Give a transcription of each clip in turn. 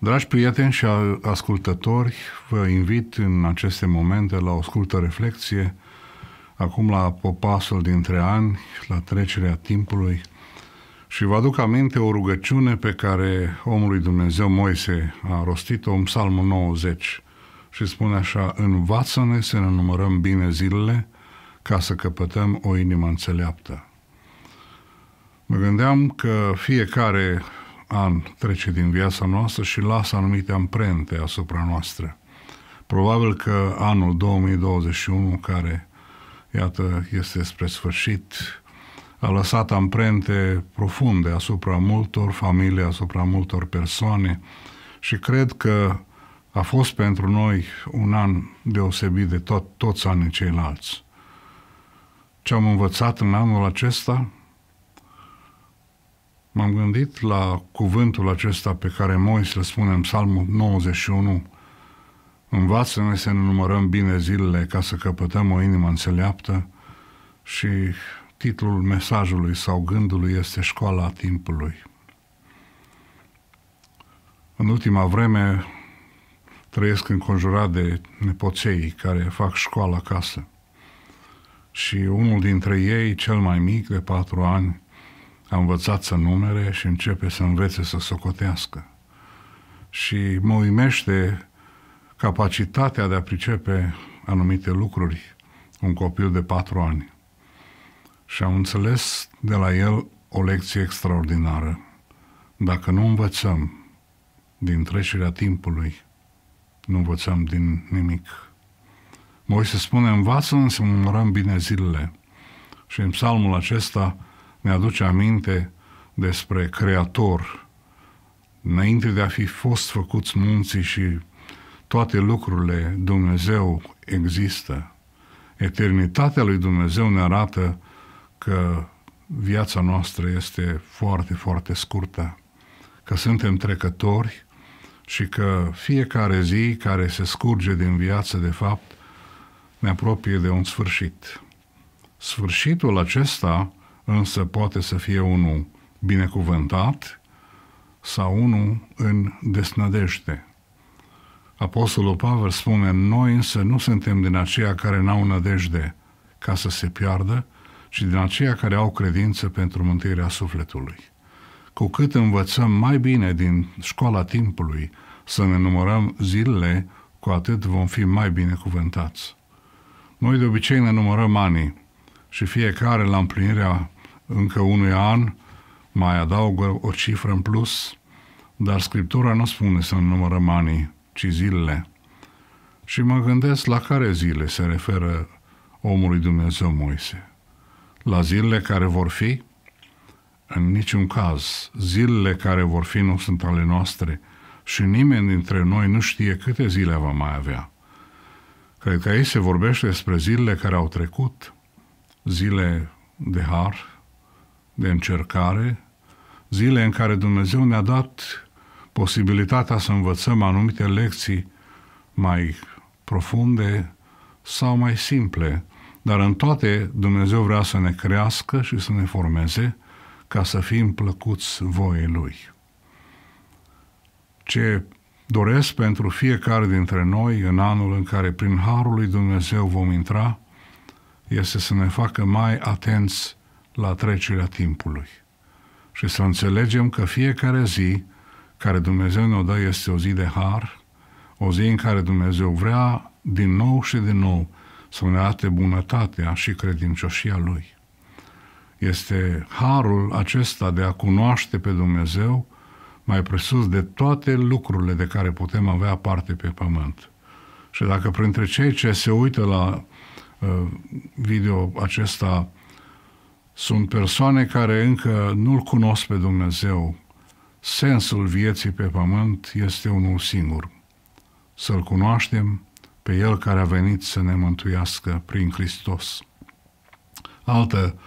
Dragi prieteni și ascultători, vă invit în aceste momente la o scurtă reflexie, acum la popasul dintre ani, la trecerea timpului și vă aduc aminte o rugăciune pe care omul Dumnezeu Moise a rostit-o în Psalmul 90 și spune așa, învață-ne să ne numărăm bine zilele ca să căpătăm o inimă înțeleaptă. Mă gândeam că fiecare an trece din viața noastră și lasă anumite amprente asupra noastră. Probabil că anul 2021, care, iată, este spre sfârșit, a lăsat amprente profunde asupra multor familii, asupra multor persoane și cred că a fost pentru noi un an deosebit de tot, toți anii ceilalți. Ce am învățat în anul acesta – m-am gândit la cuvântul acesta pe care Moise îl spune în Psalmul 91, Învață-ne să ne numărăm bine zilele ca să căpătăm o inimă înțeleaptă și titlul mesajului sau gândului este Școala timpului. În ultima vreme trăiesc înconjurat de nepoței care fac școală acasă. Și unul dintre ei, cel mai mic, de patru ani, a învățat să numere și începe să învețe să socotească. Și mă uimește capacitatea de a pricepe anumite lucruri un copil de patru ani. Și am înțeles de la el o lecție extraordinară. Dacă nu învățăm din trecerea timpului, nu învățăm din nimic. Moise spune, învață să numărăm bine zilele. Și în psalmul acesta, ne-aduce aminte despre Creator. Înainte de a fi fost făcuți munții și toate lucrurile, Dumnezeu există. Eternitatea lui Dumnezeu ne arată că viața noastră este foarte, foarte scurtă, că suntem trecători și că fiecare zi care se scurge din viață, de fapt, ne apropie de un sfârșit. Sfârșitul acesta însă poate să fie unul binecuvântat sau unul în desnădejde. Apostolul Pavel spune, noi însă nu suntem din aceia care n-au nădejde ca să se piardă, ci din aceia care au credință pentru mântuirea sufletului. Cu cât învățăm mai bine din școala timpului să ne numărăm zilele, cu atât vom fi mai binecuvântați. Noi de obicei ne numărăm anii și fiecare la împlinirea încă unui an, mai adaugă o cifră în plus, dar Scriptura nu spune să numărăm anii, ci zilele. Și mă gândesc la care zile se referă omului Dumnezeu Moise. La zilele care vor fi? În niciun caz, zilele care vor fi nu sunt ale noastre și nimeni dintre noi nu știe câte zile va mai avea. Cred că aici se vorbește despre zilele care au trecut, zile de har, de încercare, zile în care Dumnezeu ne-a dat posibilitatea să învățăm anumite lecții mai profunde sau mai simple, dar în toate Dumnezeu vrea să ne crească și să ne formeze ca să fim plăcuți voii Lui. Ce doresc pentru fiecare dintre noi în anul în care prin Harul lui Dumnezeu vom intra, este să ne facă mai atenți la trecerea timpului și să înțelegem că fiecare zi care Dumnezeu ne-o dă este o zi de har, o zi în care Dumnezeu vrea din nou și din nou să ne arate bunătatea și credincioșia Lui. Este harul acesta de a cunoaște pe Dumnezeu mai presus de toate lucrurile de care putem avea parte pe pământ. Și dacă printre cei ce se uită la uh, video acesta sunt persoane care încă nu-L cunosc pe Dumnezeu. Sensul vieții pe pământ este unul singur. Să-L cunoaștem pe El care a venit să ne mântuiască prin Hristos. Altă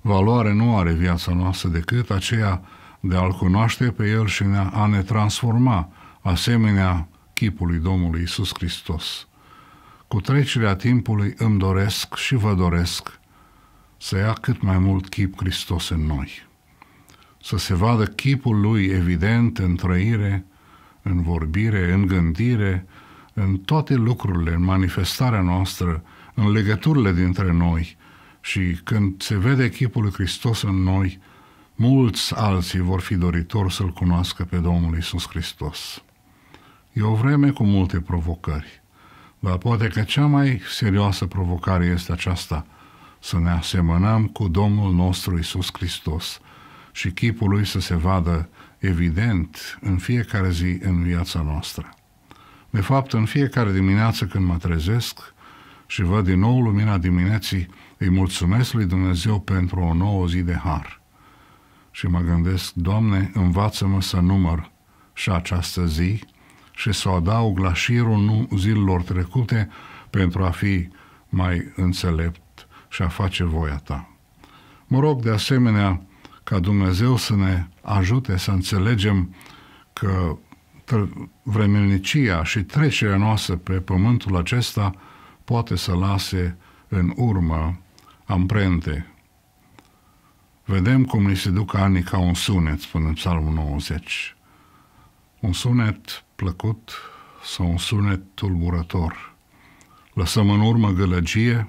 valoare nu are viața noastră decât aceea de a-L cunoaște pe El și a ne transforma, asemenea chipului Domnului Isus Hristos. Cu trecerea timpului îmi doresc și vă doresc să ia cât mai mult chip Hristos în noi, să se vadă chipul lui evident în trăire, în vorbire, în gândire, în toate lucrurile, în manifestarea noastră, în legăturile dintre noi. Și când se vede chipul lui Hristos în noi, mulți alții vor fi doritori să-L cunoască pe Domnul Isus Hristos. E o vreme cu multe provocări, dar poate că cea mai serioasă provocare este aceasta – să ne asemănăm cu Domnul nostru Isus Hristos și chipul lui să se vadă evident în fiecare zi în viața noastră. De fapt, în fiecare dimineață când mă trezesc și văd din nou lumina dimineții, îi mulțumesc lui Dumnezeu pentru o nouă zi de har. Și mă gândesc, Doamne, învață-mă să număr și această zi și să o adaug la șirul zilelor trecute pentru a fi mai înțelept și a face voia ta. Mă rog de asemenea ca Dumnezeu să ne ajute să înțelegem că vremelnicia și trecerea noastră pe pământul acesta poate să lase în urmă amprente. Vedem cum ni se duc anii ca un sunet, spune în psalmul 90. Un sunet plăcut sau un sunet tulburător. Lăsăm în urmă gălăgie,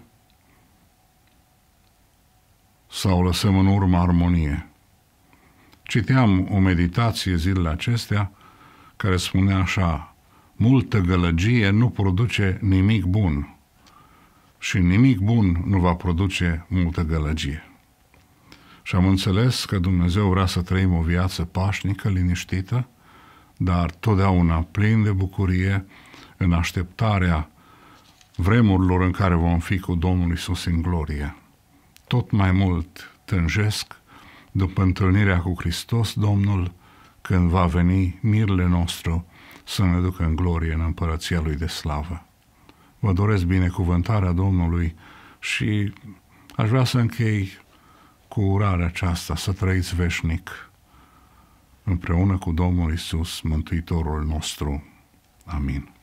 sau lăsăm în urmă armonie. Citeam o meditație zilele acestea care spunea așa, multă gălăgie nu produce nimic bun și nimic bun nu va produce multă gălăgie. Și am înțeles că Dumnezeu vrea să trăim o viață pașnică, liniștită, dar totdeauna plin de bucurie, în așteptarea vremurilor în care vom fi cu Domnul Isus în glorie tot mai mult tânjesc după întâlnirea cu Hristos, Domnul, când va veni mirele nostru să ne ducă în glorie în împărăția Lui de slavă. Vă doresc binecuvântarea Domnului și aș vrea să închei cu urarea aceasta, să trăiți veșnic împreună cu Domnul Isus, Mântuitorul nostru. Amin.